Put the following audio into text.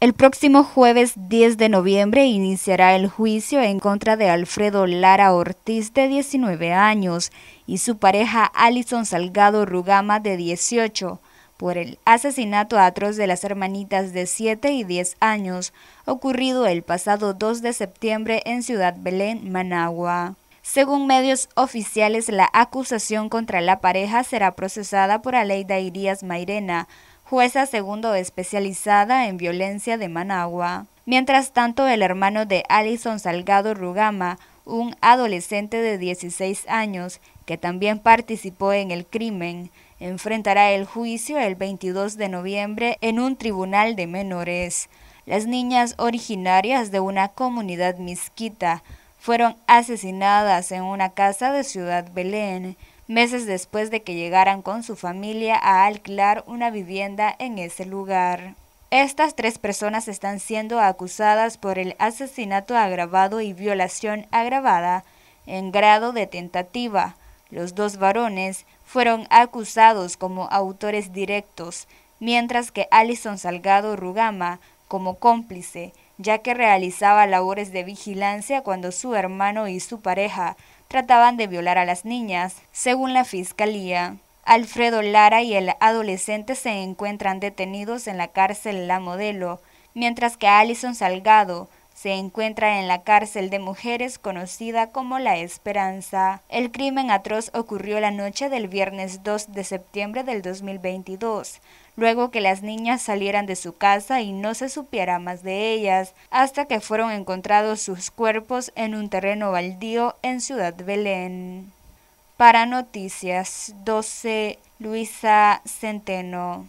El próximo jueves 10 de noviembre iniciará el juicio en contra de Alfredo Lara Ortiz, de 19 años, y su pareja Alison Salgado Rugama, de 18, por el asesinato atroz de las hermanitas de 7 y 10 años, ocurrido el pasado 2 de septiembre en Ciudad Belén, Managua. Según medios oficiales, la acusación contra la pareja será procesada por Aleida Irías Mairena jueza segundo especializada en violencia de Managua. Mientras tanto, el hermano de Alison Salgado Rugama, un adolescente de 16 años que también participó en el crimen, enfrentará el juicio el 22 de noviembre en un tribunal de menores. Las niñas originarias de una comunidad misquita fueron asesinadas en una casa de Ciudad Belén meses después de que llegaran con su familia a alquilar una vivienda en ese lugar. Estas tres personas están siendo acusadas por el asesinato agravado y violación agravada en grado de tentativa. Los dos varones fueron acusados como autores directos, mientras que Alison Salgado Rugama como cómplice ya que realizaba labores de vigilancia cuando su hermano y su pareja trataban de violar a las niñas, según la fiscalía. Alfredo Lara y el adolescente se encuentran detenidos en la cárcel La Modelo, mientras que Alison Salgado se encuentra en la cárcel de mujeres conocida como La Esperanza. El crimen atroz ocurrió la noche del viernes 2 de septiembre del 2022, luego que las niñas salieran de su casa y no se supiera más de ellas, hasta que fueron encontrados sus cuerpos en un terreno baldío en Ciudad Belén. Para Noticias 12, Luisa Centeno.